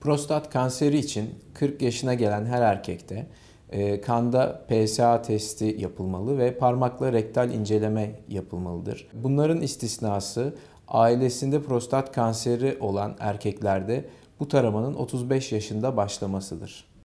Prostat kanseri için 40 yaşına gelen her erkekte e, kanda PSA testi yapılmalı ve parmakla rektal inceleme yapılmalıdır. Bunların istisnası ailesinde prostat kanseri olan erkeklerde bu taramanın 35 yaşında başlamasıdır.